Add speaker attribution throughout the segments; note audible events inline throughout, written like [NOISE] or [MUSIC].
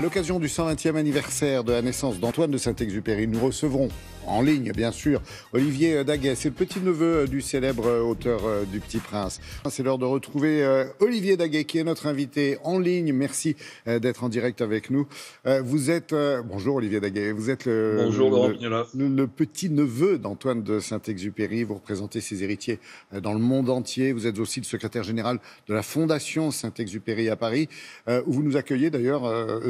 Speaker 1: À l'occasion du 120e anniversaire de la naissance d'Antoine de Saint-Exupéry, nous recevrons en ligne, bien sûr. Olivier Daguet, c'est le petit-neveu euh, du célèbre euh, auteur euh, du Petit Prince. C'est l'heure de retrouver Olivier Daguet, qui est notre invité en ligne. Merci d'être en direct avec nous. Vous êtes, bonjour Olivier Daguet, vous êtes le, le petit-neveu d'Antoine de Saint-Exupéry. Vous représentez ses héritiers dans le monde entier. Vous êtes aussi le secrétaire général de la Fondation Saint-Exupéry à Paris, où vous nous accueillez d'ailleurs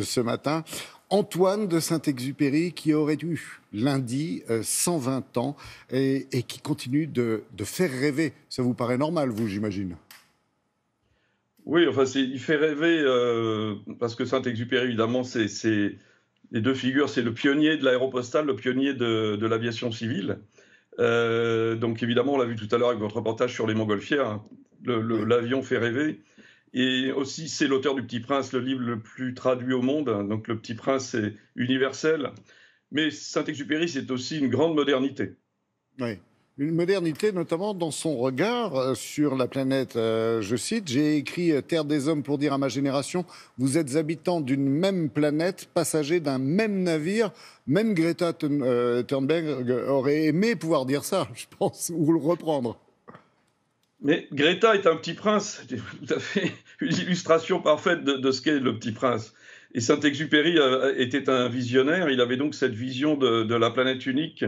Speaker 1: ce matin. Antoine de Saint-Exupéry qui aurait eu lundi 120 euh, ans et, qui continue de, faire rêver. Ça vous paraît normal, vous, j'imagine
Speaker 2: oui, enfin, il fait rêver euh, parce que Saint-Exupéry, évidemment, c'est les deux figures, c'est le pionnier de l'aéropostale, le pionnier de, l'aviation civile. Euh, donc évidemment, on l'a vu tout à l'heure avec votre reportage sur les montgolfières, hein. l'avion fait rêver. Et aussi, c'est l'auteur du Petit Prince, le livre le plus traduit au monde. Donc, le Petit Prince est universel. Mais Saint-Exupéry, c'est aussi une grande modernité.
Speaker 1: Oui. Une modernité, notamment dans son regard euh, sur la planète. Euh, je cite J'ai écrit euh, Terre des hommes pour dire à ma génération, vous êtes habitants d'une même planète, passagers d'un même navire. Même Greta Thunberg aurait aimé pouvoir dire ça, je pense, ou le reprendre.
Speaker 2: Mais Greta est un petit prince, [LAUGHS] tout à fait une illustration parfaite de, ce qu'est le petit prince. Et Saint-Exupéry euh, était un visionnaire, il avait donc cette vision de, la planète unique,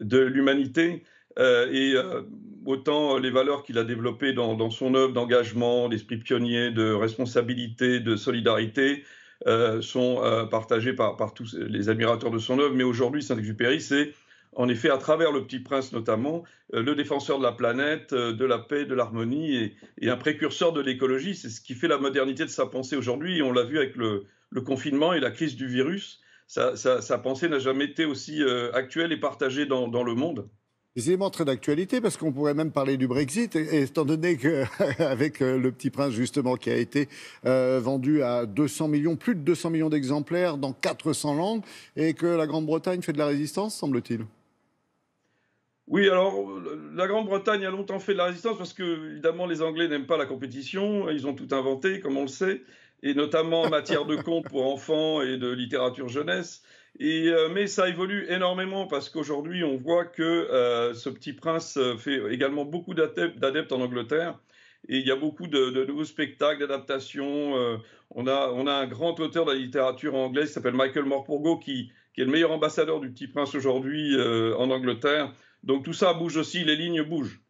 Speaker 2: de l'humanité, euh, et euh, autant les valeurs qu'il a développées dans, son œuvre d'engagement, d'esprit pionnier, de responsabilité, de solidarité, sont partagées par, par, tous les admirateurs de son œuvre. Mais aujourd'hui, Saint-Exupéry, c'est en effet, à travers le Petit Prince notamment, euh, le défenseur de la planète, euh, de la paix, de l'harmonie et, un précurseur de l'écologie, c'est ce qui fait la modernité de sa pensée aujourd'hui. On l'a vu avec le, confinement et la crise du virus. Sa, pensée n'a jamais été aussi euh, actuelle et partagée dans, le monde
Speaker 1: des éléments très d'actualité parce qu'on pourrait même parler du Brexit, étant donné qu'avec [LAUGHS] le Petit Prince justement qui a été vendu à 200 millions, plus de 200 millions d'exemplaires dans 400 langues, et que la Grande-Bretagne fait de la résistance, semble-t-il.
Speaker 2: Oui, alors euh, la Grande-Bretagne a longtemps fait de la résistance parce que, évidemment, les Anglais n'aiment pas la compétition, ils ont tout inventé, comme on le sait, et notamment en matière de contes pour enfants et de littérature jeunesse. Euh, mais ça évolue énormément parce qu'aujourd'hui, on voit que euh, ce petit prince fait également beaucoup d'adeptes en Angleterre. Et il y a beaucoup de, nouveaux spectacles, d'adaptations. on, a, un grand auteur de la littérature anglaise qui s'appelle Michael Morpurgo, qui, est le meilleur ambassadeur du Petit Prince aujourd'hui en Angleterre. Donc tout ça bouge aussi, les lignes bougent.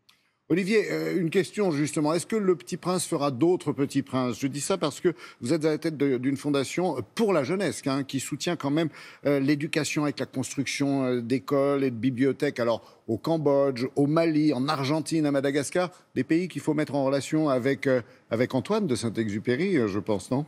Speaker 1: Olivier, euh, une question justement. Est-ce que le Petit Prince fera d'autres Petits Princes Je dis ça parce que vous êtes à la tête d'une fondation euh, pour la jeunesse hein, qui soutient quand même euh, l'éducation avec la construction d'écoles et de bibliothèques. Alors au Cambodge, au Mali, en Argentine, à Madagascar, des pays qu'il faut mettre en relation avec, avec Antoine de Saint-Exupéry, je pense, non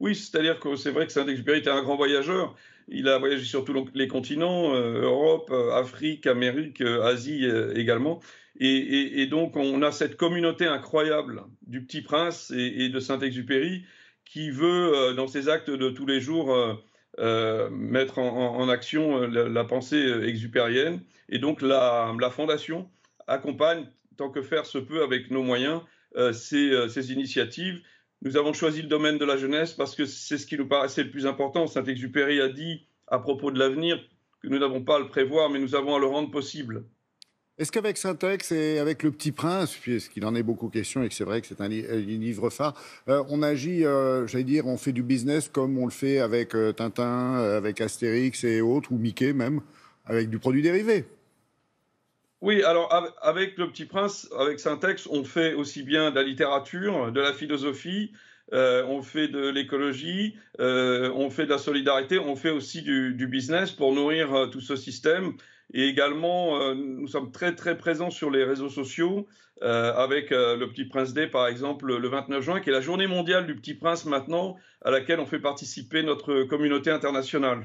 Speaker 2: oui, c'est-à-dire que c'est vrai que Saint-Exupéry était un grand voyageur. Il a voyagé sur tous les continents, euh, Europe, euh, Afrique, Amérique, euh, Asie également. Et, donc, on a cette communauté incroyable du Petit Prince et, de Saint-Exupéry qui veut, dans ses actes de tous les jours, mettre en, action la, pensée exupérienne. Et donc, la, Fondation accompagne, tant que faire se peut avec nos moyens, ces initiatives nous avons choisi le domaine de la jeunesse parce que c'est ce qui nous paraissait le plus important. Saint-Exupéry a dit à propos de l'avenir que nous n'avons pas à le prévoir, mais nous avons à le rendre possible.
Speaker 1: Est-ce qu'avec Saint-Ex et avec Le Petit Prince, puisqu'il en est beaucoup question et que c'est vrai que c'est un, livre euh, phare, euh, on agit, euh, j'allais dire, on fait du business comme on le fait avec Tintin, avec Astérix et autres, ou Mickey même, avec du produit dérivé
Speaker 2: oui, alors avec Le Petit Prince, avec Syntex, on fait aussi bien de la littérature, de la philosophie, euh, on fait de l'écologie, euh, on fait de la solidarité, on fait aussi du, business pour nourrir euh, tout ce système. Et également, nous sommes très très présents sur les réseaux sociaux avec le Petit Prince Day, par exemple, le 29 juin, qui est la journée mondiale du Petit Prince maintenant, à laquelle on fait participer notre communauté internationale.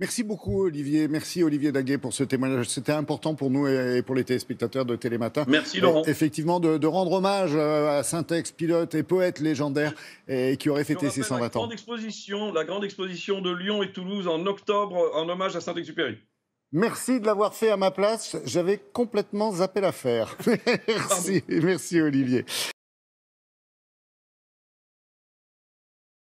Speaker 1: Merci beaucoup Olivier, merci Olivier Daguet pour ce témoignage. C'était important pour nous et pour les téléspectateurs de Télématin. Merci Laurent. Effectivement, de, rendre hommage euh, à Saint-Ex, pilote et poète légendaire et qui aurait fêté ses 120 grande ans.
Speaker 2: Exposition, la grande exposition de Lyon et Toulouse en octobre en hommage à Saint-Exupéry.
Speaker 1: Merci de l'avoir fait à ma place. J'avais complètement zappé l'affaire. [LAUGHS] merci Olivier.